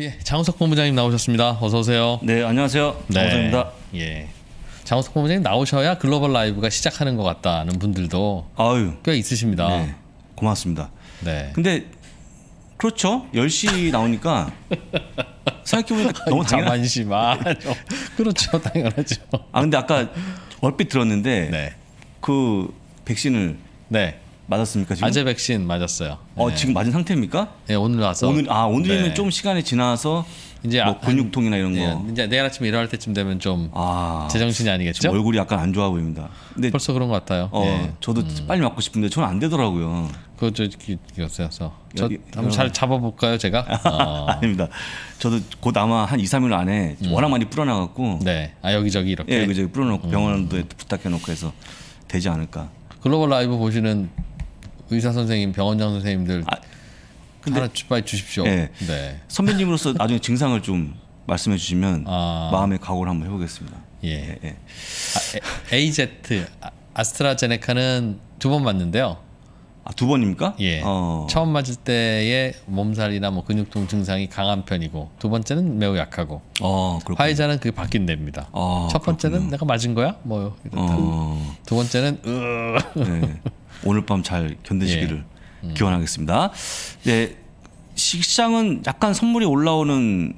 예, 장우석 본부장님 나오셨습니다. 어서 오세요. 네, 안녕하세요. 네. 장우석입니다. 네, 예. 장우석 본부장님 나오셔야 글로벌 라이브가 시작하는 것 같다는 분들도 아유, 꽤 있으십니다. 네, 고맙습니다. 네. 근데 그렇죠. 10시 나오니까 생각해보니까 너무 당연한 심아 그렇죠. 당연하죠. 아 근데 아까 얼핏 들었는데 네. 그 백신을 네. 맞았습니까 지금? 아재 백신 맞았어요. 어 네. 지금 맞은 상태입니까? 네 오늘 와서 오늘 아 오늘이면 네. 좀 시간이 지나서 이제 뭐 아, 근육통이나 이런 네, 거 네, 이제 내일 아침에 일어날 때쯤 되면 좀 아, 정신이 아니겠죠? 얼굴이 약간 안 좋아 보입니다. 근데 벌써 그런 것 같아요. 어 예. 저도 음. 빨리 맞고 싶은데 저는 안 되더라고요. 그저기어요저 한번 어. 잘 잡아볼까요 제가? 어. 아닙니다. 저도 곧 아마 한 2, 3일 안에 음. 워낙 많이 불어나갖고 네. 아 여기저기 이렇게 예, 여기저기 불어놓고 음. 병원도 부탁해놓고 해서 되지 않을까. 글로벌 라이브 보시는 의사 선생님, 병원장 선생님들 아, 근데, 하나 빨리 주십시오. 네. 네. 선배님으로서 나중에 증상을 좀 말씀해 주시면 아... 마음의 각오를 한번 해보겠습니다. 예. 예, 예. 아, A, AZ 아, 아스트라제네카는 두 번 맞는데요. 아, 두 번입니까? 예. 어... 처음 맞을 때의 몸살이나 뭐 근육통 증상이 강한 편이고 두 번째는 매우 약하고. 어, 화이자는 그게 바뀐답니다. 어, 아, 첫 번째는 그렇군요. 내가 맞은 거야? 뭐요? 어... 두 번째는 으. 네. 오늘 밤 잘 견디시기를 예. 음. 기원하겠습니다. 네, 시장은 약간 선물이 올라오는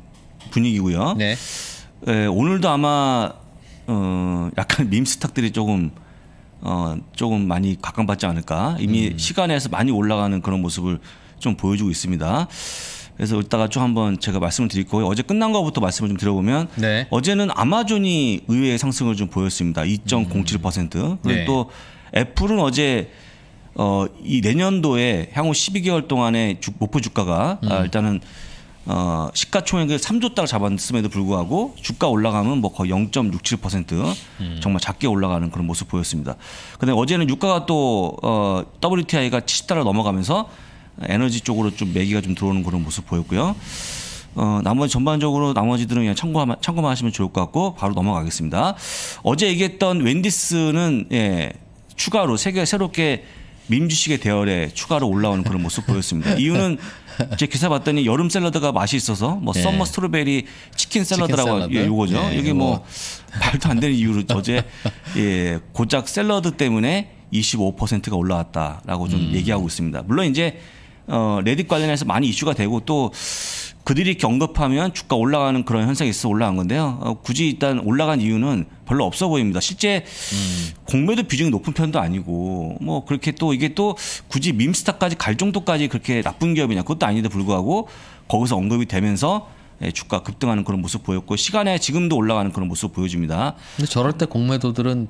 분위기고요. 네. 네 오늘도 아마 어, 약간 밈스탁들이 조금 어, 조금 많이 각광받지 않을까. 이미 음. 시간에서 많이 올라가는 그런 모습을 좀 보여주고 있습니다. 그래서 이따가 좀 한번 제가 말씀을 드릴 거예요. 어제 끝난 것부터 말씀을 좀 드려보면 네. 어제는 아마존이 의외의 상승을 좀 보였습니다. 2.07%. 음. 그리고 네. 또 애플은 어제 어, 이 내년도에 향후 12개월 동안의 주, 목표 주가가 음. 아, 일단은 어, 시가총액을 3조 달러 잡았음에도 불구하고 주가 올라가면 뭐 거의 0.67% 음. 정말 작게 올라가는 그런 모습 보였습니다. 근데 어제는 유가가 또 어, WTI가 70달러 넘어가면서 에너지 쪽으로 좀 매기가 좀 들어오는 그런 모습 보였고요. 어, 나머지 전반적으로 나머지들은 그냥 참고하, 참고만 하시면 좋을 것 같고 바로 넘어가겠습니다. 어제 얘기했던 웬디스는 예, 추가로 세계 새롭게 민주식의 대열에 추가로 올라오는 그런 모습 보였습니다. 이유는 제 기사 봤더니 여름 샐러드가 맛이 있어서 뭐 네. 썸머 스트로베리 치킨 샐러드라고 치킨 예, 샐러드? 예, 요거죠. 네, 이게 뭐 말도 안 되는 이유로 어제 예, 고작 샐러드 때문에 25%가 올라왔다라고 좀 음. 얘기하고 있습니다. 물론 이제 어 레딧 관련해서 많이 이슈가 되고 또 그들이 경급하면 주가 올라가는 그런 현상이 있어 올라간 건데요. 어, 굳이 일단 올라간 이유는 별로 없어 보입니다. 실제 음. 공매도 비중이 높은 편도 아니고 뭐 그렇게 또 이게 또 굳이 밈스타까지 갈 정도까지 그렇게 나쁜 기업이냐 그것도 아닌데 불구하고 거기서 언급이 되면서 예, 주가 급등하는 그런 모습 보였고 시간에 지금도 올라가는 그런 모습 보여집니다 근데 저럴 때 공매도들은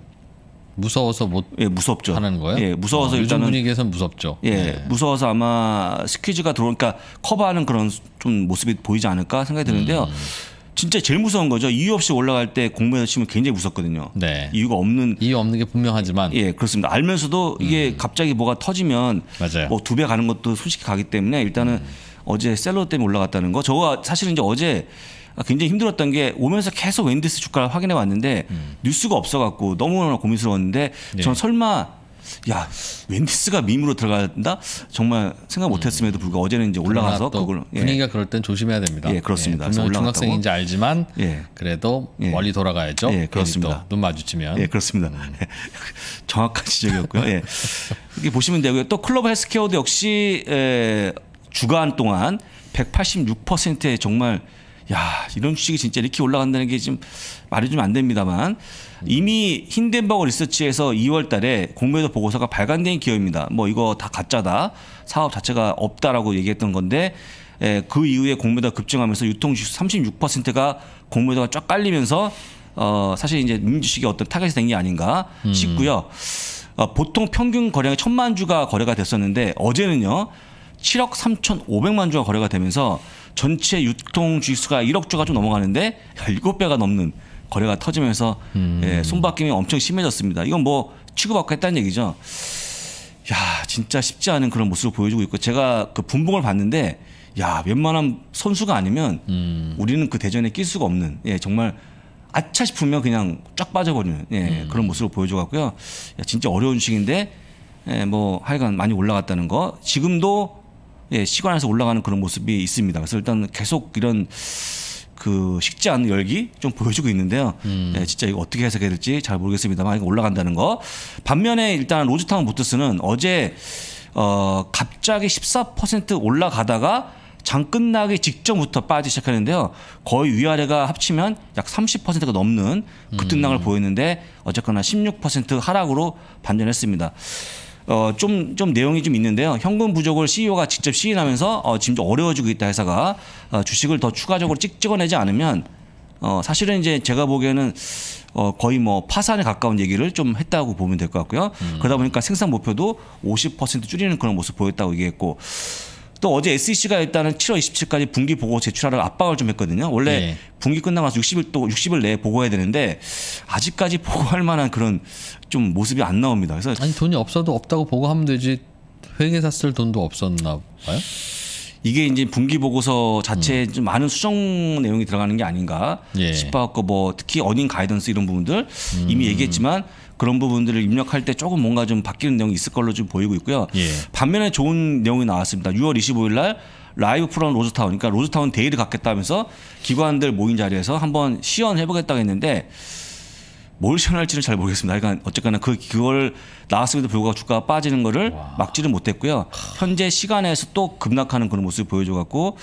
무서워서 못 예, 무섭죠. 하는 거예요? 예, 무서워서 어, 일단은 분위기에선 무섭죠. 예, 네. 무서워서 아마 스퀴즈가 들어오니까 그러니까 커버하는 그런 좀 모습이 보이지 않을까 생각이 드는데요. 음. 진짜 제일 무서운 거죠. 이유 없이 올라갈 때 공무원을 치면 굉장히 무섭거든요. 네. 이유가 없는 이유 없는 게 분명하지만 예 그렇습니다. 알면서도 이게 음. 갑자기 뭐가 터지면 뭐두 배 가는 것도 솔직히 가기 때문에 일단은 음. 어제 셀러 때문에 올라갔다는 거 저거 사실은 이제 어제 아, 굉장히 힘들었던 게 오면서 계속 웬디스 주가를 확인해 왔는데 음. 뉴스가 없어갖고 너무나 고민스러웠는데 네. 저는 설마 야 웬디스가 밈으로 들어간다 정말 생각 음. 못했음에도 불구하고 어제는 이제 올라가서 그걸 예. 분위기가 그럴 땐 조심해야 됩니다. 예 그렇습니다. 예, 분명 중학생인지 알지만 예. 그래도 예. 멀리 돌아가야죠. 예 그렇습니다. 눈 마주치면 예 그렇습니다. 음. 정확한 지적이었고요. 예. 이렇게 보시면 되고요. 또 클럽 헬스케어도 역시 에, 주간 동안 186%의 정말 야 이런 주식이 진짜 이렇게 올라간다는 게 지금 말이 좀 안 됩니다만 이미 힌덴버거 리서치에서 2월달에 공매도 보고서가 발간된 기업입니다. 뭐 이거 다 가짜다 사업 자체가 없다라고 얘기했던 건데 예, 그 이후에 공매도가 급증하면서 유통주식 36%가 공매도가 쫙 깔리면서 어 사실 이제 민주식이 어떤 타겟이 된 게 아닌가 음. 싶고요. 어, 보통 평균 거래가 천만 주가 거래가 됐었는데 어제는요. 7억 3,500만 주가 거래가 되면서 전체 유통 주식수가 1억 주가 좀 넘어가는데 7배가 넘는 거래가 터지면서 음. 예, 손바뀜이 엄청 심해졌습니다. 이건 뭐 취급받고 했다는 얘기죠. 야 진짜 쉽지 않은 그런 모습을 보여주고 있고 제가 그 분봉을 봤는데 야 웬만한 선수가 아니면 음. 우리는 그 대전에 낄 수가 없는 예 정말 아차 싶으면 그냥 쫙 빠져버리는 예, 음. 그런 모습을 보여줘갖고요. 야, 진짜 어려운 식인데 예, 뭐 하여간 많이 올라갔다는 거. 지금도 예, 시간에서 올라가는 그런 모습이 있습니다. 그래서 일단 계속 이런 그 식지 않은 열기 좀 보여주고 있는데요. 음. 예, 진짜 이거 어떻게 해석해야 될지 잘 모르겠습니다만 이거 올라간다는 거. 반면에 일단 로즈타운 보트스는 어제 어 갑자기 14% 올라가다가 장 끝나기 직전부터 빠지기 시작하는데요. 거의 위아래가 합치면 약 30%가 넘는 급등락을 음. 보였는데 어쨌거나 16% 하락으로 반전했습니다. 어, 좀, 좀 내용이 좀 있는데요. 현금 부족을 CEO가 직접 시인하면서 어, 지금 좀 어려워지고 있다 회사가 어, 주식을 더 추가적으로 찍, 찍어내지 않으면 어, 사실은 이제 제가 보기에는 어, 거의 뭐 파산에 가까운 얘기를 좀 했다고 보면 될 것 같고요. 음. 그러다 보니까 생산 목표도 50% 줄이는 그런 모습 보였다고 얘기했고 또 어제 SEC가 일단은 7월 27일까지 분기 보고 제출하라고 압박을 좀 했거든요. 원래 예. 분기 끝나고 나서 60일 또 60일 내에 보고해야 되는데 아직까지 보고할 만한 그런 좀 모습이 안 나옵니다. 그래서 아니 돈이 없어도 없다고 보고하면 되지 회계사 쓸 돈도 없었나 봐요. 이게 이제 분기 보고서 자체에 음. 좀 많은 수정 내용이 들어가는 게 아닌가 예. 싶어갖고 뭐 특히 어닝 가이던스 이런 부분들 음. 이미 얘기했지만 그런 부분들을 입력할 때 조금 뭔가 좀 바뀌는 내용이 있을 걸로 좀 보이고 있고요. 예. 반면에 좋은 내용이 나왔습니다. 6월 25일 날 라이브 프로는 로즈타운, 그러니까 로즈타운 데이를 갖겠다면서 기관들 모인 자리에서 한번 시연해보겠다고 했는데 뭘 시연할지는 잘 모르겠습니다. 그러니까 어쨌거나 그 그걸 나왔음에도 불구하고 주가가 빠지는 거를 와. 막지는 못했고요. 현재 시간에서 또 급락하는 그런 모습을 보여줘갖고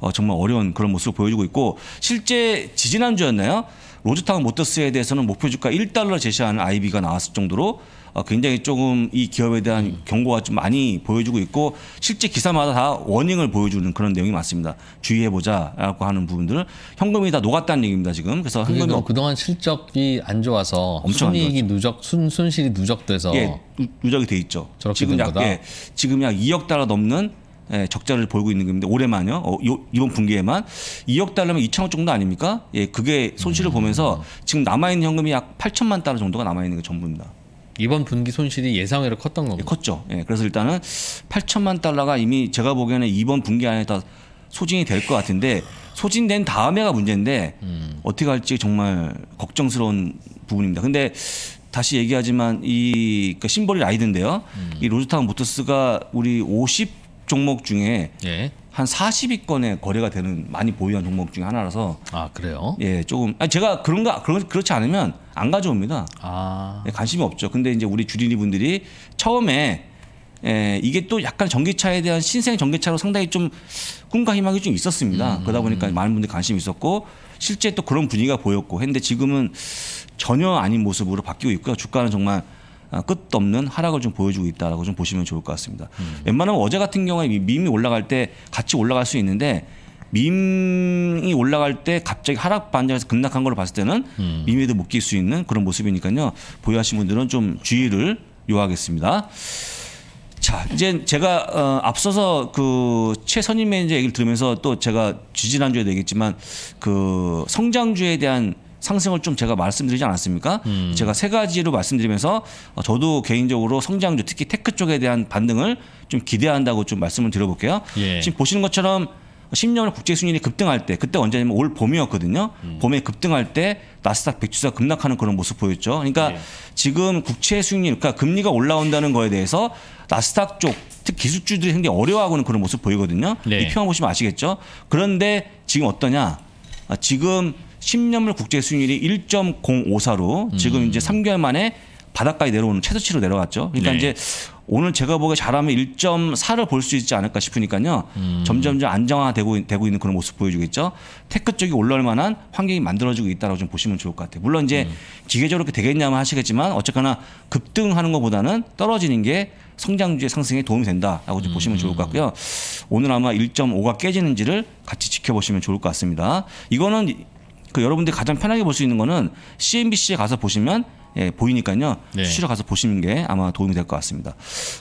어, 정말 어려운 그런 모습을 보여주고 있고 실제 지지난 주였나요? 로즈타운 모터스에 대해서는 목표 주가 1달러 제시하는 IB가 나왔을 정도로 어, 굉장히 조금 이 기업에 대한 음. 경고가 좀 많이 보여주고 있고 실제 기사마다 다 워닝을 보여주는 그런 내용이 많습니다. 주의해보자라고 하는 부분들은 현금이 다 녹았다는 얘기입니다 지금. 그래서 현금이 뭐 그동안 실적이 안 좋아서 순이익이 누적 순 손실이 누적돼서 예, 누적이 돼 있죠. 지금 약 예, 지금 약 2억 달러 넘는 예, 적자를 보이고 있는 겁니다. 올해만요. 어, 요, 이번 분기에만 2억 달러면 2천억 정도 아닙니까? 예, 그게 손실을 보면서 음. 지금 남아 있는 현금이 약 8천만 달러 정도가 남아 있는 게 전부입니다. 이번 분기 손실이 예상외로 컸던 겁니다. 예, 컸죠. 예, 그래서 일단은 8천만 달러가 이미 제가 보기에는 이번 분기 안에 다 소진이 될 것 같은데 소진된 다음에가 문제인데 음. 어떻게 할지 정말 걱정스러운 부분입니다. 근데 다시 얘기하지만 이 그러니까 심벌이 라이드인데요. 음. 이 로즈타운 모터스가 우리 50 종목 중에 예. 한 40위권에 거래가 되는 많이 보유한 종목 중에 하나라서 아 그래요? 예, 조금 아니, 제가 그런가 그런 그렇지 않으면 안 가져옵니다. 아 예, 관심이 없죠. 근데 이제 우리 주린이 분들이 처음에 예, 이게 또 약간 전기차에 대한 신생 전기차로 상당히 좀 꿈과 희망이 좀 있었습니다. 음. 그러다 보니까 많은 분들이 관심이 있었고 실제 또 그런 분위기가 보였고 했는데 지금은 전혀 아닌 모습으로 바뀌고 있고요. 주가는 정말 아, 끝도 없는 하락을 좀 보여주고 있다라고 좀 보시면 좋을 것 같습니다. 음. 웬만하면 어제 같은 경우에 밈이 올라갈 때 같이 올라갈 수 있는데 밈이 올라갈 때 갑자기 하락 반전에서 급락한 걸 봤을 때는 음. 밈에도 못낄수 있는 그런 모습이니까요. 보유하신 분들은 좀 주의를 요하겠습니다. 자, 이제 제가 어, 앞서서 그 최선임 매니저 얘기를 들으면서 또 제가 지지난주에도 얘기했지만 그 성장주에 대한 상승을 좀 제가 말씀드리지 않았습니까? 음. 제가 세 가지로 말씀드리면서 어, 저도 개인적으로 성장주 특히 테크 쪽에 대한 반등을 좀 기대한다고 좀 말씀을 드려볼게요. 예. 지금 보시는 것처럼 10년 국제 순위이 급등할 때 그때 언제냐면 올 봄이었거든요. 음. 봄에 급등할 때 나스닥 백주사 급락하는 그런 모습 보였죠. 그러니까 예. 지금 국채 수익률, 그러니까 금리가 올라온다는 거에 대해서 나스닥 쪽, 특히 기술주들이 굉장히 어려워하고는 그런 모습 보이거든요. 네. 이 표현 보시면 아시겠죠. 그런데 지금 어떠냐? 아, 지금 10년물 국제 수익률이 1.054로 음. 지금 이제 3개월 만에 바닥까지 내려오는 최저치로 내려갔죠. 그러니까 네. 이제 오늘 제가 보기에 잘하면 1.4를 볼 수 있지 않을까 싶으니까요. 음. 점점점 안정화되고 되고 있는 그런 모습 보여주겠죠. 테크 쪽이 올라올 만한 환경이 만들어지고 있다라고 좀 보시면 좋을 것 같아요. 물론 이제 음. 기계적으로 그렇게 되겠냐면 하시겠지만 어쨌거나 급등하는 것보다는 떨어지는 게 성장주의 상승에 도움이 된다라고 좀 보시면 좋을 것 음. 같고요. 오늘 아마 1.5가 깨지는지를 같이 지켜보시면 좋을 것 같습니다. 이거는 그 여러분들이 가장 편하게 볼 수 있는 거는 CNBC에 가서 보시면 예, 보이니까요. 네. 수시로 가서 보시는 게 아마 도움이 될 것 같습니다.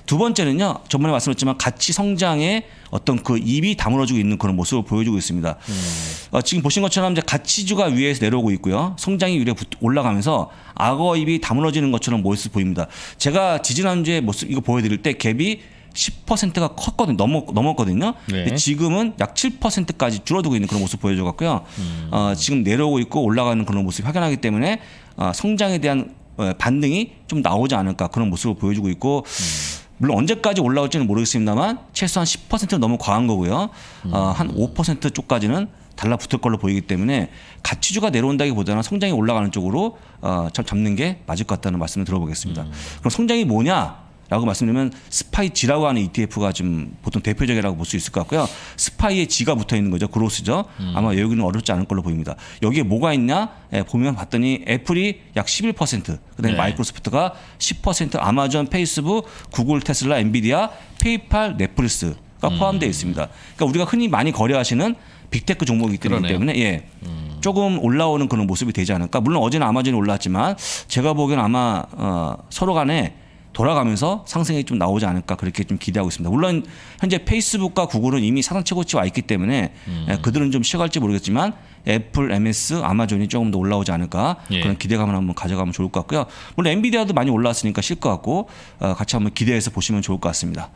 두 번째는요. 저번에 말씀했지만 가치 성장의 어떤 그 입이 다물어지고 있는 그런 모습을 보여주고 있습니다. 음. 어, 지금 보신 것처럼 이제 가치주가 위에서 내려오고 있고요. 성장이 위로 올라가면서 악어 입이 다물어지는 것처럼 모습 보입니다. 제가 지지난주에 모습 이거 보여드릴 때 갭이 10%가 컸거든 넘어 넘었거든요. 네. 지금은 약 7%까지 줄어들고 있는 그런 모습 보여줘 갖고요. 음. 어, 지금 내려오고 있고 올라가는 그런 모습 확연하기 때문에 어, 성장에 대한 어, 반등이 좀 나오지 않을까 그런 모습을 보여주고 있고 음. 물론 언제까지 올라올지는 모르겠습니다만 최소한 10%는 너무 과한 거고요. 어, 음. 어, 한5% 쪽까지는 달라붙을 걸로 보이기 때문에 가치주가 내려온다기보다는 성장이 올라가는 쪽으로 어, 잡는 게 맞을 것 같다는 말씀을 들어보겠습니다. 음. 그럼 성장이 뭐냐? 라고 말씀드리면 스파이 지라고 하는 ETF가 좀 보통 대표적이라고 볼 수 있을 것 같고요. 스파이의 지가 붙어 있는 거죠. 그로스죠. 음. 아마 여기는 어렵지 않을 걸로 보입니다. 여기에 뭐가 있냐? 예, 보면 봤더니 애플이 약 11%, 그다음에 네. 마이크로소프트가 10%, 아마존, 페이스북, 구글, 테슬라, 엔비디아, 페이팔, 넷플릭스가 음. 포함되어 있습니다. 그러니까 우리가 흔히 많이 거래하시는 빅테크 종목이기 때문에 예. 음. 조금 올라오는 그런 모습이 되지 않을까. 물론 어제는 아마존이 올랐지만 제가 보기에는 아마 어, 서로 간에 돌아가면서 상승이 좀 나오지 않을까 그렇게 좀 기대하고 있습니다. 물론 현재 페이스북과 구글은 이미 사상 최고치와 있기 때문에 예, 음. 그들은 좀 쉬어갈지 모르겠지만 애플, MS, 아마존이 조금 더 올라오지 않을까 예. 그런 기대감을 한번 가져가면 좋을 것 같고요. 물론 엔비디아도 많이 올라왔으니까 쉴 것 같고 어, 같이 한번 기대해서 보시면 좋을 것 같습니다.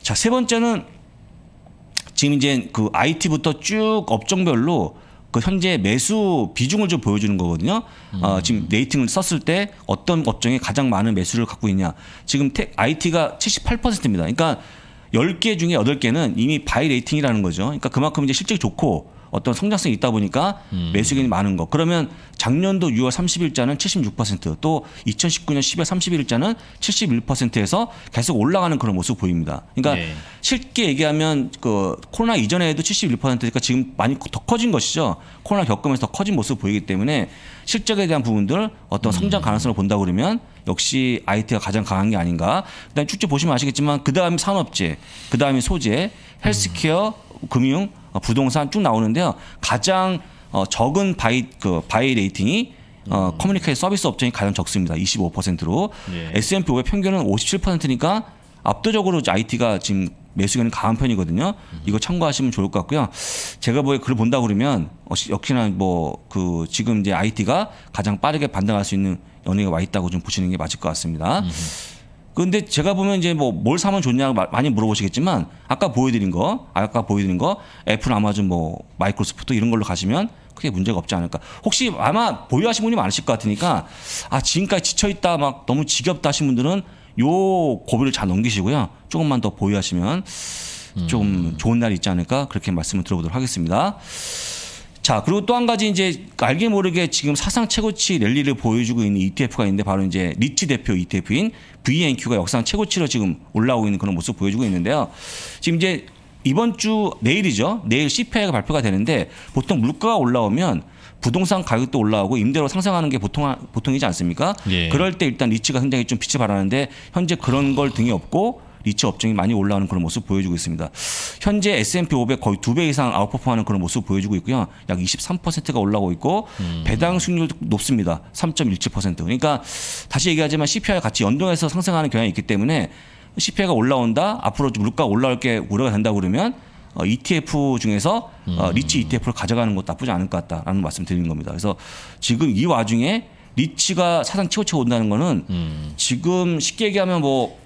자세 번째는 지금 이제 그 IT부터 쭉 업종별로 그 현재 매수 비중을 좀 보여주는 거거든요. 어, 음. 어, 지금 네이팅을 썼을 때 어떤 업종에 가장 많은 매수를 갖고 있냐. 지금 테, IT가 78%입니다. 그러니까 10개 중에 8개는 이미 바이 레이팅이라는 거죠. 그러니까 그만큼 이제 실적이 좋고 어떤 성장성이 있다 보니까 음. 매수 의견이 많은 거. 그러면 작년도 6월 30일자는 76%또 2019년 10월 31일자는 71%에서 계속 올라가는 그런 모습 보입니다. 그러니까 네. 쉽게 얘기하면 그 코로나 이전에도 71%니까 지금 많이 더 커진 것이죠. 코로나 겪으면서 더 커진 모습 보이기 때문에 실적에 대한 부분들 어떤 성장 음. 가능성을 본다 그러면 역시 IT가 가장 강한 게 아닌가. 그다음 쭉제 보시면 아시겠지만 그다음 산업재, 그다음에 소재, 헬스케어, 금융 어, 부동산 쭉 나오는데요. 가장 어, 적은 바이 그 바이 레이팅이 어, 음. 커뮤니케이션 서비스 업종이 가장 적습니다. 25%로 예. S&P 500 평균은 57%니까 압도적으로 IT가 지금 매수기이 강한 편이거든요. 음. 이거 참고하시면 좋을 것 같고요. 제가 뭐 글을 본다 그러면 어, 역시나 뭐 그 지금 이제 IT가 가장 빠르게 반등할 수 있는 연예가 와 있다고 좀 보시는 게 맞을 것 같습니다. 음. 근데 제가 보면 이제 뭐 뭘 사면 좋냐고 많이 물어보시겠지만 아까 보여드린 거, 아까 보여드린 거 애플, 아마존, 뭐 마이크로소프트 이런 걸로 가시면 크게 문제가 없지 않을까. 혹시 아마 보유하신 분이 많으실 것 같으니까 아 지금까지 지쳐 있다, 막 너무 지겹다 하신 분들은 요 고비를 잘 넘기시고요. 조금만 더 보유하시면 좀 음. 좋은 날이 있지 않을까 그렇게 말씀을 들어보도록 하겠습니다. 자, 그리고 또 한 가지 이제 알게 모르게 지금 사상 최고치 랠리를 보여주고 있는 ETF가 있는데 바로 이제 리치 대표 ETF인 VNQ가 역상 최고치로 지금 올라오고 있는 그런 모습 보여주고 있는데요. 지금 이제 이번 주 내일이죠. 내일 CPI가 발표가 되는데 보통 물가가 올라오면 부동산 가격도 올라오고 임대료 상승하는 게 보통 보통이지 않습니까? 예. 그럴 때 일단 리치가 굉장히 좀 빛을 발하는데 현재 그런 걸 등이 없고 리츠 업종이 많이 올라오는 그런 모습 보여주고 있습니다. 현재 S&P 500 거의 두 배 이상 아웃퍼포하는 그런 모습 보여주고 있고요. 약 23%가 올라오고 있고 음. 배당 수익률도 높습니다. 3.17%. 그러니까 다시 얘기하지만 CPI와 같이 연동해서 상승하는 경향이 있기 때문에 CPI가 올라온다. 앞으로 물가가 올라올 게 우려가 된다 그러면 어, ETF 중에서 어, 음. 리치 ETF를 가져가는 것도 나쁘지 않을 것 같다라는 말씀 드리는 겁니다. 그래서 지금 이 와중에 리치가 사상 최고치에 온다는 거는 음. 지금 쉽게 얘기하면 뭐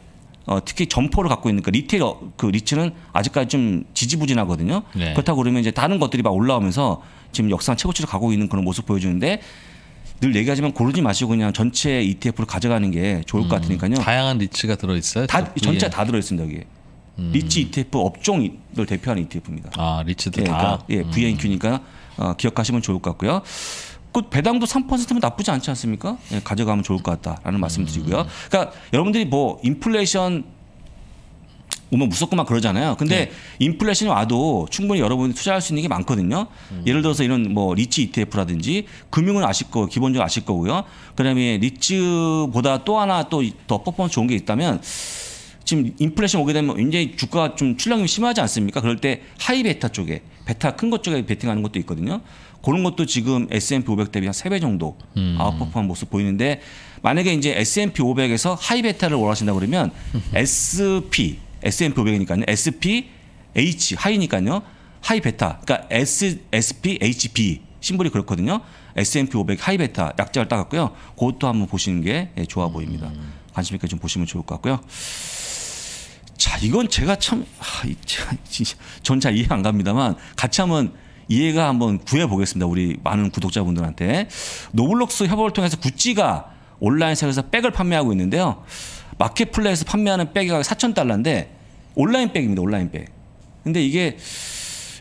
어, 특히 점포를 갖고 있는 그 리테일 그 리츠는 아직까지 좀 지지부진하거든요. 네. 그렇다고 그러면 이제 다른 것들이 막 올라오면서 지금 역사상 최고치를 가고 있는 그런 모습 보여주는데 늘 얘기하지만 고르지 마시고 그냥 전체 ETF를 가져가는 게 좋을 것 음, 같으니까요. 다양한 리츠가 들어있어요? 다, 예. 전체 다 들어있습니다, 여기. 음. 리츠 ETF 업종을 대표하는 ETF입니다. 아, 리츠도 예, 그러니까, 다? 예, VNQ니까 음. 어, 기억하시면 좋을 것 같고요. 그 배당도 3%면 나쁘지 않지 않습니까? 예, 가져가면 좋을 것 같다라는 말씀드리고요. 음. 그러니까 여러분들이 뭐 인플레이션 오면 무섭고 막 그러잖아요. 근데 네. 인플레이션이 와도 충분히 여러분이 투자할 수 있는 게 많거든요. 음. 예를 들어서 이런 뭐 리츠 ETF라든지 금융은 아실 거 기본적으로 아실 거고요. 그다음에 리츠보다 또 하나 또 더 퍼포먼스 좋은 게 있다면 지금 인플레이션 오게 되면 굉장히 주가가 좀 출렁임이 심하지 않습니까? 그럴 때 하이 베타 쪽에 베타 큰 것 쪽에 베팅하는 것도 있거든요. 그런 것도 지금 S&P 500 대비 한 3배 정도 음. 아웃퍼포한 모습 보이는데 만약에 이제 S&P 500에서 하이 베타를 원하신다 그러면 SP, S&P 500이니까요. SP, H 하이니까요. 하이 베타. 그러니까 S, SP, HB 심볼이 그렇거든요. S&P 500 하이 베타 약자를 따갔고요. 그것도 한번 보시는 게 예, 좋아 보입니다. 음. 관심 있게 좀 보시면 좋을 것 같고요. 자, 이건 제가 참, 아, 진짜, 진짜 전 잘 이해 안 갑니다만 같이 한번 이해가 한번 구해 보겠습니다. 우리 많은 구독자분들한테 노블록스 협업을 통해서 구찌가 온라인상에서 백을 판매하고 있는데요. 마켓플레이에서 판매하는 백이 4 0 0 0 달러인데 온라인 백입니다. 온라인 백. 근데 이게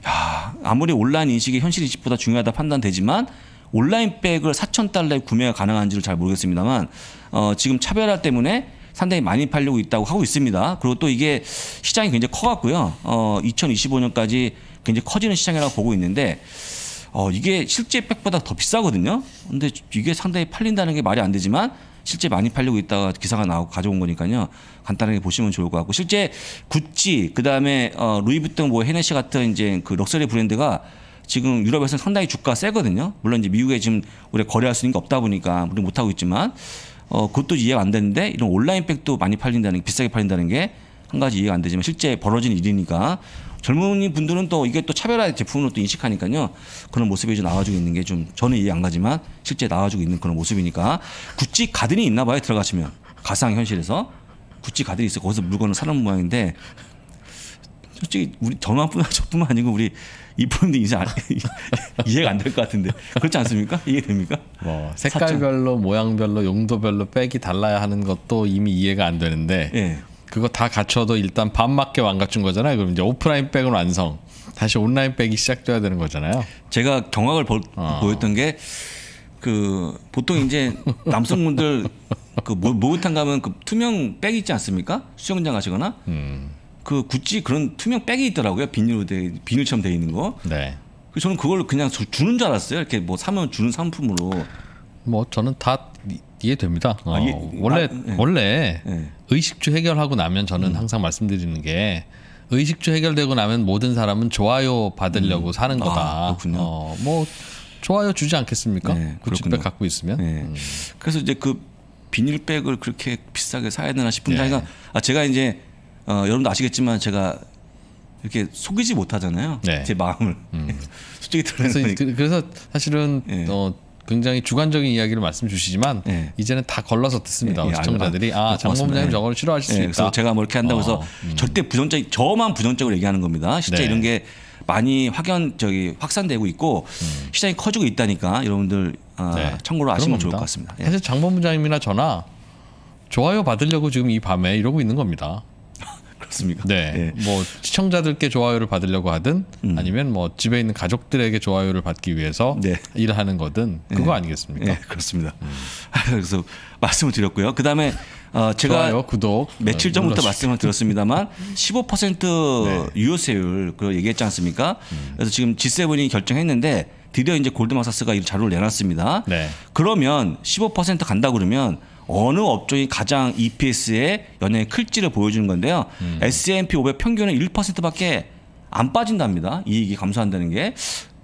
야, 아무리 온라인 인식이 현실 인식보다 중요하다 판단되지만 온라인 백을 4 0 0 0 달러에 구매가 가능한지를 잘 모르겠습니다만 어, 지금 차별화 때문에 상당히 많이 팔리고 있다고 하고 있습니다. 그리고 또 이게 시장이 굉장히 커갖고요. 어, 2025년까지 굉장히 커지는 시장이라고 보고 있는데 어, 이게 실제 백보다 더 비싸거든요. 근데 이게 상당히 팔린다는 게 말이 안 되지만 실제 많이 팔리고 있다가 기사가 나오고 가져온 거니까요. 간단하게 보시면 좋을 것 같고 실제 구찌 그다음에 어, 루이부통 뭐 헤네시 같은 이제 그 럭셔리 브랜드가 지금 유럽에서는 상당히 주가 세거든요. 물론 이제 미국에 지금 우리가 거래할 수 있는 게 없다 보니까 우리 못 하고 있지만 어, 그것도 이해가 안 되는데 이런 온라인 백도 많이 팔린다는 게 비싸게 팔린다는 게 한 가지 이해가 안 되지만 실제 벌어진 일이니까 젊은 이 분들은 또 이게 또 차별화 제품으로 또 인식하니까요. 그런 모습이 좀 나와주고 있는 게 좀 저는 이해 안 가지만 실제 나와주고 있는 그런 모습이니까 구찌 가든이 있나 봐요. 들어가시면 가상 현실에서 구찌 가든이 있어 거기서 물건을 사는 모양인데 솔직히 우리 전화뿐 저뿐만 아니고 우리 이분들 이제 이해가 안 될 것 같은데 그렇지 않습니까? 이해됩니까? 뭐 색깔별로 사천. 모양별로 용도별로 백이 달라야 하는 것도 이미 이해가 안 되는데 네. 그거 다 갖춰도 일단 반맞게 안 갖춘 거잖아요. 그럼 이제 오프라인 백은 완성. 다시 온라인 백이 시작돼야 되는 거잖아요. 제가 경악을 보, 어. 보였던 게 그 보통 이제 남성분들 그 목욕탕 가면 그 투명 백 있지 않습니까? 수영장 가시거나 음. 그 구찌 그런 투명 백이 있더라고요. 비닐로 돼 비닐처럼 돼 있는 거. 네. 저는 그걸 그냥 주는 줄 알았어요. 이렇게 뭐 사면 주는 상품으로. 뭐 저는 다 이해됩니다. 아, 어, 아, 이, 원래 아, 예. 원래 예. 의식주 해결하고 나면 저는 음. 항상 말씀드리는 게 의식주 해결되고 나면 모든 사람은 좋아요 받으려고 음. 사는 거다. 아, 어, 뭐 좋아요 주지 않겠습니까? 네, 구찌백 그 갖고 있으면. 네. 음. 그래서 이제 그 비닐백을 그렇게 비싸게 사야 되나 싶은데 네. 그러니까 아, 제가 이제 어, 여러분도 아시겠지만 제가 이렇게 속이지 못하잖아요. 네. 제 마음을 음. 솔직히 드러내서 그, 그래서 사실은 네. 어, 굉장히 주관적인 이야기를 말씀 주시지만 네. 이제는 다 걸러서 듣습니다. 예, 예 시청자들이 아, 아 장본부장님 저걸 싫어하실 수 예, 있다. 그 제가 뭐 이렇게 한다고 해서 어, 음. 절대 부정적 저만 부정적으로 얘기하는 겁니다. 실제 네. 이런 게 많이 확연 저기 확산되고 있고 음. 시장이 커지고 있다니까 여러분들 아, 네. 참고로 아시면 좋을 것 같습니다. 예. 사실 장본부장님이나 저나 좋아요 받으려고 지금 이 밤에 이러고 있는 겁니다. 그렇습니다. 네. 예. 뭐 시청자들께 좋아요를 받으려고 하든 음. 아니면 뭐 집에 있는 가족들에게 좋아요를 받기 위해서 네. 일하는 거든 예. 그거 예. 아니겠습니까? 예, 그렇습니다. 음. 그래서 말씀을 드렸고요. 그다음에 어, 제가 좋아요, 구독 며칠 전부터 눌러주세요. 말씀을 드렸습니다만 15% 네. 유효세율 그 얘기했지 않습니까? 음. 그래서 지금 G7이 결정했는데 드디어 이제 골드만사스가이 자료를 내놨습니다. 네. 그러면 15% 간다 그러면 어느 업종이 가장 EPS에 연연히 클지를 보여주는 건데요. 음. S&P 500 평균은 1%밖에 안 빠진답니다. 이익이 감소한다는 게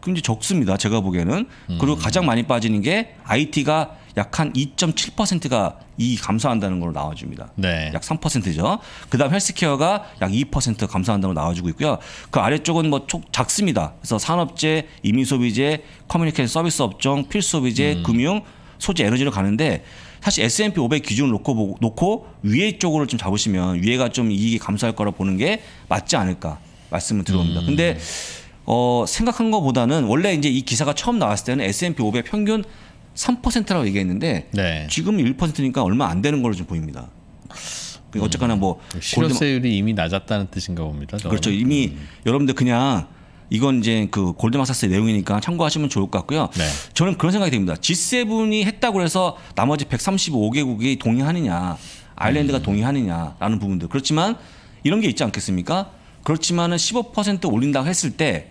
굉장히 적습니다. 제가 보기에는 음. 그리고 가장 많이 빠지는 게 IT가 약 한 2.7%가 이익 감소한다는 걸로 나와줍니다. 네. 약 3%죠. 그다음 헬스케어가 약 2% 감소한다고 나와주고 있고요. 그 아래쪽은 뭐 작습니다. 그래서 산업재, 이민소비재, 커뮤니케이션 서비스 업종, 필수소비재, 음. 금융 소재 에너지로 가는데 사실 S&P 500 기준을 놓고 놓고 위에 쪽으로 좀 잡으시면 위에가 좀 이익이 감소할 거라 보는 게 맞지 않을까 말씀을 드려옵니다 음. 근데 어 생각한 것보다는 원래 이제 이 기사가 처음 나왔을 때는 S&P 500 평균 3%라고 얘기했는데 네. 지금 1%니까 얼마 안 되는 걸로 좀 보입니다. 그 음. 어쨌거나 뭐 실효세율이 골드... 이미 낮았다는 뜻인가 봅니다. 저는. 그렇죠. 이미 음. 여러분들 그냥 이건 이제 그 골드만삭스의 내용이니까 참고하시면 좋을 것 같고요. 네. 저는 그런 생각이 듭니다. G7이 했다고 해서 나머지 135개국이 동의하느냐, 아일랜드가 음. 동의하느냐라는 부분들. 그렇지만 이런 게 있지 않겠습니까? 그렇지만은 15% 올린다고 했을 때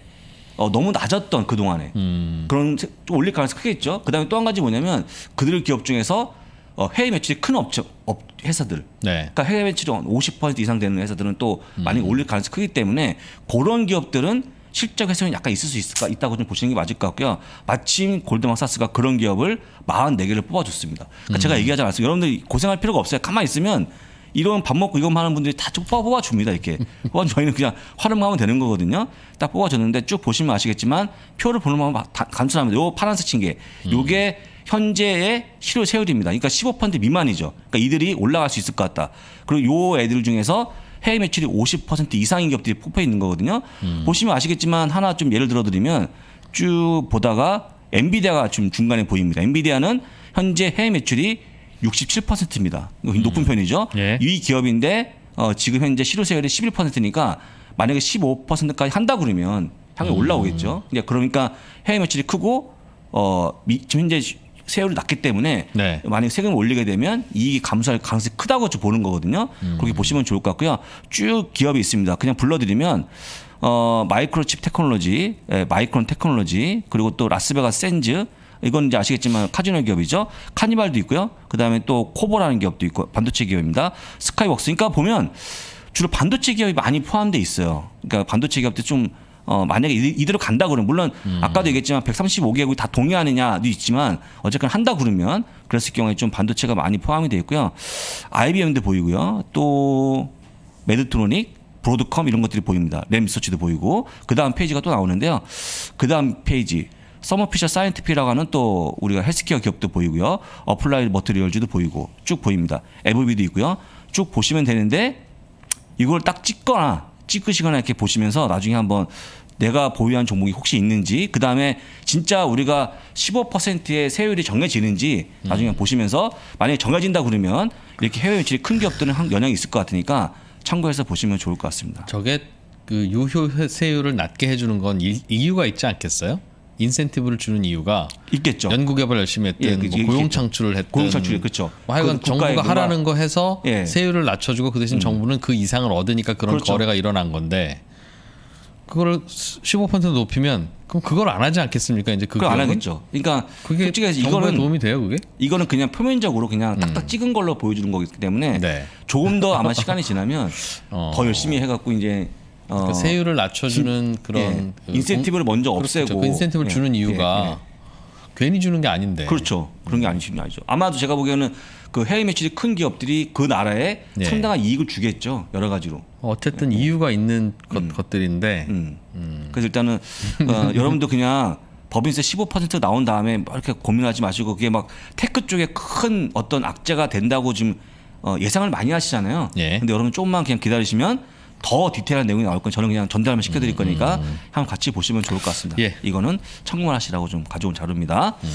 어, 너무 낮았던 그동안에 음. 그런 올릴 가능성이 크겠죠. 그다음에 또 한 가지 뭐냐면 그들 기업 중에서 어, 해외 매출이 큰 업체, 업, 회사들, 네. 그러니까 해외 매출이 50% 이상 되는 회사들은 또 음. 많이 음. 올릴 가능성이 크기 때문에 그런 기업들은 실적 해소는 약간 있을 수 있을까 있다고 좀 보시는 게 맞을 것 같고요. 마침 골드만사스가 그런 기업을 44개를 뽑아줬습니다. 그러니까 음. 제가 얘기하지 않았어요. 여러분들 고생할 필요가 없어요. 가만히 있으면 이런 밥 먹고 이것만 하는 분들이 다 쭉 뽑아줍니다. 이렇게. 뽑아 저희는 그냥 활용하면 되는 거거든요. 딱 뽑아줬는데 쭉 보시면 아시겠지만 표를 보는 방법 간단합니다. 요 파란색 친 게. 음. 요게 현재의 실효 세율입니다. 그러니까 15% 미만이죠. 그러니까 이들이 올라갈 수 있을 것 같다. 그리고 요 애들 중에서 해외 매출이 50% 이상인 기업들이 뽑혀 있는 거거든요. 음. 보시면 아시겠지만 하나 좀 예를 들어드리면 쭉 보다가 엔비디아가 지금 중간에 보입니다. 엔비디아는 현재 해외 매출이 67%입니다. 음. 높은 음. 편이죠. 예. 이 기업인데 어, 지금 현재 실효세율이 11%니까 만약에 15%까지 한다 그러면 향이 음. 올라오겠죠. 그러니까 해외 매출이 크고 어, 미, 지금 현재 세율이 낮기 때문에 네. 만약에 세금을 올리게 되면 이익이 감소할 가능성이 크다고 보는 거거든요. 음. 그렇게 보시면 좋을 것 같고요. 쭉 기업이 있습니다. 그냥 불러드리면 어, 마이크로칩 테크놀로지, 예, 마이크론 테크놀로지, 그리고 또 라스베가스 센즈, 이건 이제 아시겠지만 카지노 기업이죠. 카니발도 있고요. 그 다음에 또 코보라는 기업도 있고 반도체 기업입니다. 스카이웍스. 그러니까 보면 주로 반도체 기업이 많이 포함돼 있어요. 그러니까 반도체 기업들 좀 어, 만약에 이대로 간다 그러면 물론 음. 아까도 얘기했지만 135개국이 다 동의하느냐도 있지만 어쨌건 한다 그러면 그랬을 경우에 좀 반도체가 많이 포함이 되어 있고요. IBM도 보이고요. 또 메드트로닉, 브로드컴 이런 것들이 보입니다. 램 리서치도 보이고 그다음 페이지가 또 나오는데요. 그다음 페이지 서머피셔 사이언티피라고 하는 또 우리가 헬스케어 기업도 보이고요. 어플라이드 머트리얼즈도 보이고 쭉 보입니다. 에브비도 있고요. 쭉 보시면 되는데 이걸 딱 찍거나 찍으시거나 이렇게 보시면서 나중에 한번 내가 보유한 종목이 혹시 있는지 그 다음에 진짜 우리가 15%의 세율이 정해지는지 나중에 음. 보시면서 만약에 정해진다 그러면 이렇게 해외 유출이 큰 기업들은 영향이 있을 것 같으니까 참고해서 보시면 좋을 것 같습니다. 저게 그 유효 세율을 낮게 해주는 건 이, 유가 있지 않겠어요? 인센티브를 주는 이유가 있겠죠. 연구 개발 열심히 했든 예, 뭐 고용 창출을 했든 고용 창출 이 그렇죠. 뭐 하여간 그, 정부가 하라는 거 해서 예. 세율을 낮춰주고 그 대신 음. 정부는 그 이상을 얻으니까 그런 그렇죠. 거래가 일어난 건데 그걸 15% 높이면 그럼 그걸 안 하지 않겠습니까? 이제 그 그걸 안 하겠죠. 그러니까 그게 솔직히 이거는 도움이 돼요, 그게? 이거는 그냥 표면적으로 그냥 음. 딱딱 찍은 걸로 보여주는 거기 때문에 네. 조금 더 아마 시간이 지나면 어. 더 열심히 해갖고 이제 어. 그러니까 세율을 낮춰주는 지, 그런 예. 그 인센티브를 먼저 그 없애고 그렇죠. 그 인센티브를 예. 주는 이유가 예. 예. 괜히 주는 게 아닌데. 그렇죠. 그런 게 음. 아니신 게 아니죠. 아마도 제가 보기에는 그 해외 매출이 큰 기업들이 그 나라에 네. 상당한 이익을 주겠죠. 여러 가지로. 어쨌든 예. 이유가 있는 것, 음. 것들인데. 음. 음. 그래서 일단은 어, 여러분도 그냥 법인세 15% 나온 다음에 이렇게 고민하지 마시고 그게 막 테크 쪽에 큰 어떤 악재가 된다고 지금 어, 예상을 많이 하시잖아요. 예. 근데 여러분 조금만 그냥 기다리시면 더 디테일한 내용이 나올 건 저는 그냥 전달만 시켜드릴 음, 음, 거니까 음. 한번 같이 보시면 좋을 것 같습니다. 예. 이거는 참고하시라고 좀 가져온 자료입니다. 음.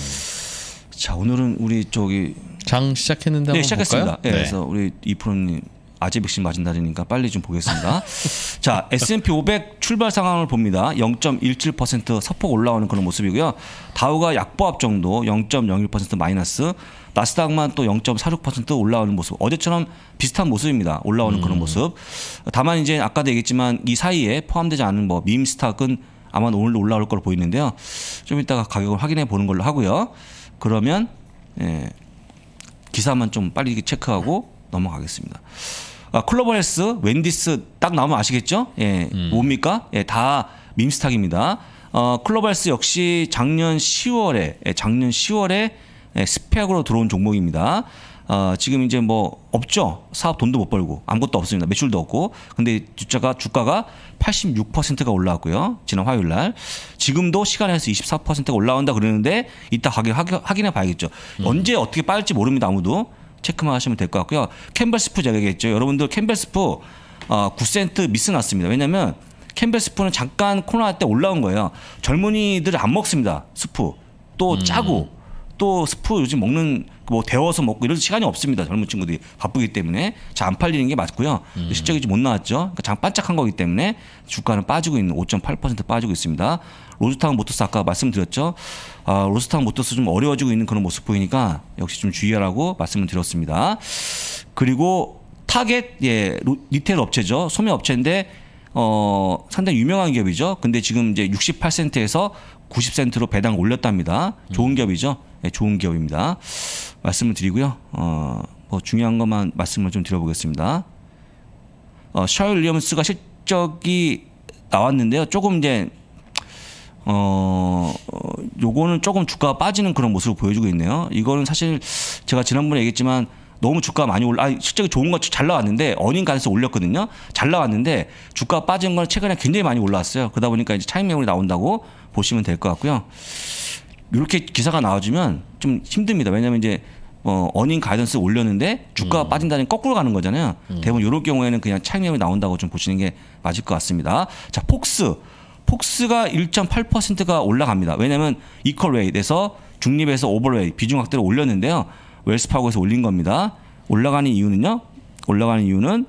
자 오늘은 우리 저기 장 시작했는데 네, 시작했습니다. 네. 네. 그래서 우리 이프로님 아재 백신 맞은 날이니까 빨리 좀 보겠습니다. 자 S&P 500 출발 상황을 봅니다. 0.17% 서폭 올라오는 그런 모습이고요. 다우가 약보합 정도 0.01% 마이너스 나스닥만 또 0.46% 올라오는 모습 어제처럼 비슷한 모습입니다. 올라오는 음. 그런 모습. 다만 이제 아까도 얘기했지만 이 사이에 포함되지 않은 뭐 밈스탁은 아마 오늘도 올라올 걸로 보이는데요. 좀 이따가 가격을 확인해 보는 걸로 하고요. 그러면 예, 기사만 좀 빨리 체크하고 넘어가겠습니다. 아, 클로버 헬스, 웬디스 딱 나오면 아시겠죠? 예, 음. 뭡니까? 예, 다 밈스탁입니다. 어, 클로벌스 버 역시 작년 10월에 예, 작년 10월에 예, 스펙으로 들어온 종목입니다. 어, 지금 이제 뭐 없죠. 사업 돈도 못 벌고 아무것도 없습니다. 매출도 없고. 근데 주가가 주가가 86%가 올라왔고요. 지난 화요일 날 지금도 시간에서 24%가 올라온다 그러는데 이따 가격 확인해 봐야겠죠. 음. 언제 어떻게 빠질지 모릅니다. 아무도 체크만 하시면 될 것 같고요. 캔버스프 제가 얘기했죠. 여러분들 캔버스프 어, 9센트 미스 났습니다. 왜냐면 캔버스프는 잠깐 코로나 때 올라온 거예요. 젊은이들 안 먹습니다. 스프. 또 짜고 또 스프 요즘 먹는 뭐 데워서 먹고 이런 시간이 없습니다. 젊은 친구들이 바쁘기 때문에 잘 안 팔리는 게 맞고요. 음. 실적이 못 나왔죠. 그러니까 장 반짝한 거기 때문에 주가는 빠지고 있는 5.8% 빠지고 있습니다. 로스탕 모터스 아까 말씀드렸죠. 아, 로스탕 모터스 좀 어려워지고 있는 그런 모습 보이니까 역시 좀 주의하라고 말씀을 드렸습니다. 그리고 타겟 예 리테일 업체죠. 소매 업체인데 어, 상당히 유명한 기업이죠. 근데 지금 이제 68센트에서 90센트로 배당 올렸답니다. 좋은 음. 기업이죠. 네, 좋은 기업입니다. 말씀을 드리고요. 어, 뭐 중요한 것만 말씀을 좀 드려보겠습니다. 어, 샤 윌리엄스가 실적이 나왔는데요. 조금 이제 어, 요거는 조금 주가가 빠지는 그런 모습을 보여주고 있네요. 이거는 사실 제가 지난번에 얘기했지만 너무 주가가 많이 올라, 아 실적이 좋은 거잘 나왔는데, 어닝 가에서 올렸거든요. 잘 나왔는데, 주가가 빠진 건 최근에 굉장히 많이 올라왔어요. 그러다 보니까 이제 차익 매물이 나온다고 보시면 될 것 같고요. 이렇게 기사가 나와주면 좀 힘듭니다. 왜냐하면 이제 어, 어닝 가이던스 올렸는데 주가가 음. 빠진다는 거꾸로 가는 거잖아요. 음. 대부분 이런 경우에는 그냥 차익률이 나온다고 좀 보시는 게 맞을 것 같습니다. 자, 폭스. 폭스가 1.8%가 올라갑니다. 왜냐하면 이퀄웨이에서 중립에서 오버웨이 비중 확대로 올렸는데요. 웰스파고에서 올린 겁니다. 올라가는 이유는요. 올라가는 이유는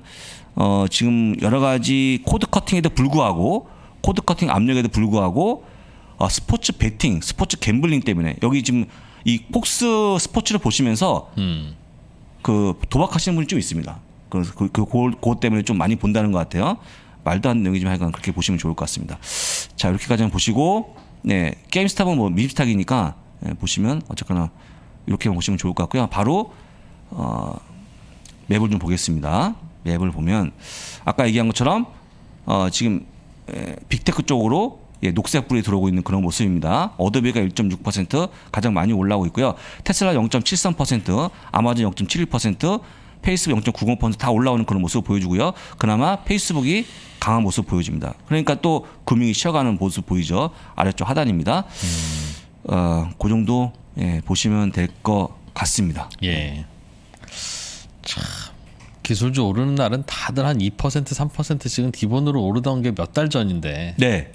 어, 지금 여러 가지 코드 커팅에도 불구하고 코드 커팅 압력에도 불구하고 아, 스포츠 베팅, 스포츠 갬블링 때문에 여기 지금 이 폭스 스포츠를 보시면서 음. 그 도박하시는 분이 좀 있습니다. 그래서 그, 그, 그, 것 때문에 좀 많이 본다는 것 같아요. 말도 안 되는 얘기지만 하여간 그렇게 보시면 좋을 것 같습니다. 자, 이렇게까지 보시고, 네, 게임스탑은 뭐 미집탁이니까 네, 보시면 어쨌거나 이렇게 보시면 좋을 것 같고요. 바로, 어, 맵을 좀 보겠습니다. 맵을 보면 아까 얘기한 것처럼 어, 지금 에, 빅테크 쪽으로 예, 녹색 불이 들어오고 있는 그런 모습입니다. 어드비가1.6% 가장 많이 올라오고 있고요. 테슬라 0.73%, 아마존 0.71%, 페이스북 0.90%다 올라오는 그런 모습을 보여주고요. 그나마 페이스북이 강한 모습 보여집니다 그러니까 또 금융이 쉬어가는 모습 보이죠. 아래쪽 하단입니다. 음. 어, 그 정도 예, 보시면 될 것 같습니다. 예. 참 기술주 오르는 날은 다들 한 2% 3%씩은 기본으로 오르던 게 몇 달 전인데. 네.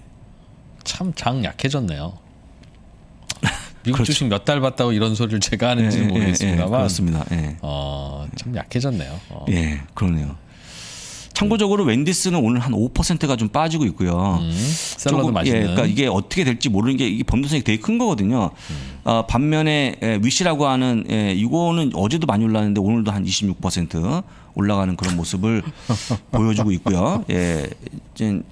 참장 약해졌네요. 미국 그렇죠. 주식 몇 달 봤다고 이런 소리를 제가 하는지 예, 예, 예, 모르겠습니다만 예, 그렇습니다. 어, 참 약해졌네요. 어. 예, 그러네요. 참고적으로 웬디스는 오늘 한 5%가 좀 빠지고 있고요. 음, 조금 맛있는. 예, 그러니까 이게 어떻게 될지 모르는 게 이게 범동성이 되게 큰 거거든요. 음. 어, 반면에 예, 위시라고 하는 예, 이거는 어제도 많이 올랐는데 오늘도 한 26% 올라가는 그런 모습을 보여주고 있고요. 예, 이제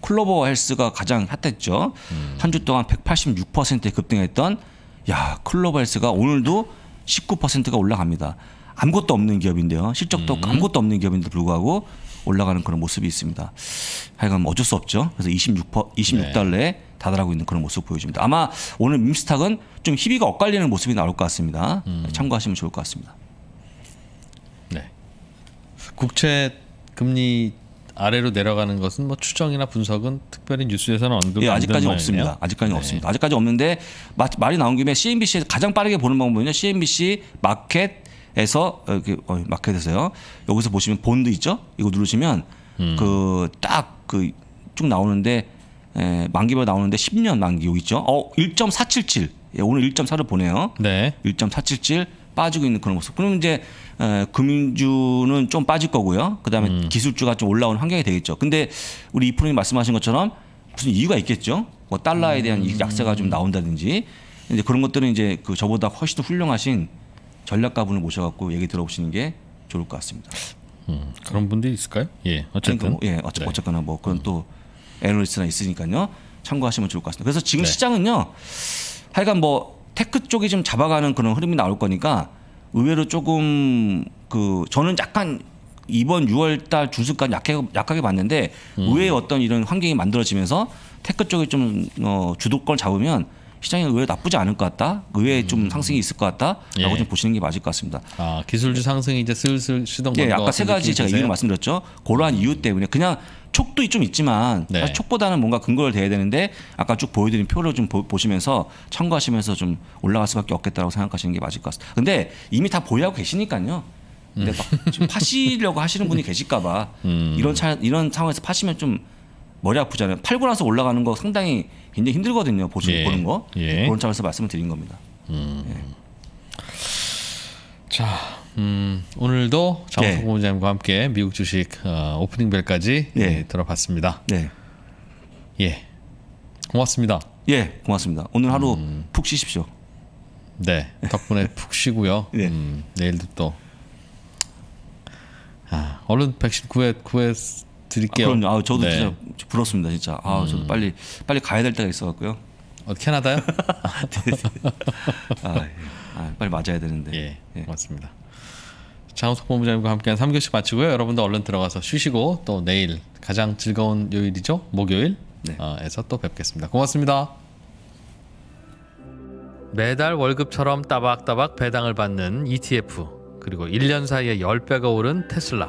클로버 헬스가 가장 핫했죠. 음. 한주 동안 186% 급등했던 야 클로버 헬스가 오늘도 19%가 올라갑니다. 아무것도 없는 기업인데요. 실적도 음. 아무것도 없는 기업인데도 불구하고 올라가는 그런 모습이 있습니다. 하여간 어쩔 수 없죠. 그래서 26, 26달러에 네. 다다라고 있는 그런 모습 보여집니다. 아마 오늘 밈스탁은 좀 희비가 엇갈리는 모습이 나올 것 같습니다. 음. 참고하시면 좋을 것 같습니다. 네. 국채 금리 아래로 내려가는 것은 뭐 추정이나 분석은 특별히 뉴스에서는 언급 예, 아직까지 없습니다. 아직까지 네. 없습니다. 아직까지 없는데 마, 말이 나온 김에 CNBC에서 가장 빠르게 보는 방법은요. CNBC 마켓 에서 이렇게 어, 그, 어, 마켓에서요. 여기서 보시면 본드 있죠? 이거 누르시면 음. 그딱 그 쭉 나오는데 에, 예, 만기별 나오는데 10년 만기 여기 있죠? 어 1.477. 예, 오늘 1.4를 보네요. 네. 1.477 빠지고 있는 그런 모습. 그러면 이제 에, 어, 금융주는 좀 빠질 거고요. 그다음에 음. 기술주가 좀 올라오는 환경이 되겠죠. 근데 우리 이프로님 말씀하신 것처럼 무슨 이유가 있겠죠. 뭐 달러에 음. 대한 음. 약세가 좀 나온다든지 이제 그런 것들은 이제 그 저보다 훨씬 더 훌륭하신 전략가분을 모셔갖고 얘기 들어보시는 게 좋을 것 같습니다. 음, 그런 분들이 있을까요? 예, 어쨌든 그러니까 뭐, 예, 어쨌, 네. 거나 뭐 그런 음. 또 애널리스트나 있으니까요. 참고하시면 좋을 것 같습니다. 그래서 지금 네. 시장은요, 하여간 뭐 테크 쪽이 좀 잡아가는 그런 흐름이 나올 거니까 의외로 조금 그 저는 약간 이번 6월달 주수까지 약해, 약하게 봤는데 음. 의외의 어떤 이런 환경이 만들어지면서 테크 쪽이 좀 어, 주도권 잡으면 시장이 의외로 나쁘지 않을 것 같다. 의외에 음. 좀 상승이 있을 것 같다라고 예. 좀 보시는 게 맞을 것 같습니다. 아, 기술주 상승이 이제 슬슬 시동 예, 아까 세 가지 제가 이유를 말씀드렸죠. 그러한 이유 때문에 그냥 촉도 좀 있지만 네. 촉보다는 뭔가 근거를 대야 되는데 아까 쭉 보여드린 표를 좀 보, 시면서 참고하시면서 좀 올라갈 수밖에 없겠다라고 생각하시는 게 맞을 것 같습니다. 근데 이미 다 보유하고 계시니까요. 근데 음. 막 파시려고 하시는 분이 계실까봐 음. 이런 차, 이런 상황에서 파시면 좀 머리 아프잖아요. 팔고 나서 올라가는 거 상당히 굉장히 힘들거든요. 보수 예. 보는 거 예. 예. 그런 차원에서 말씀을 드린 겁니다. 음. 예. 자, 음, 오늘도 장호 예. 본부장님과 함께 미국 주식 어, 오프닝 벨까지 예. 예 들어봤습니다. 네. 예, 고맙습니다. 예, 고맙습니다. 오늘 하루 음. 푹 쉬십시오. 네, 덕분에 푹 쉬고요. 네. 음, 내일도 또 아, 얼른 백신 구해 구해 드릴게요. 아, 그럼요. 아, 저도 네. 진짜 부럽습니다. 진짜. 아, 음. 저도 빨리 빨리 가야 될 때가 있어 갖고요. 어, 캐나다요? 아, 예. 아, 빨리 맞아야 되는데. 예, 예. 맞습니다. 장우석 본부장님과 함께한 3교시 마치고요. 여러분도 얼른 들어가서 쉬시고 또 내일 가장 즐거운 요일이죠. 목요일 네. 어, 에서 또 뵙겠습니다. 고맙습니다. 매달 월급처럼 따박따박 배당을 받는 ETF 그리고 1년 사이에 10배가 오른 테슬라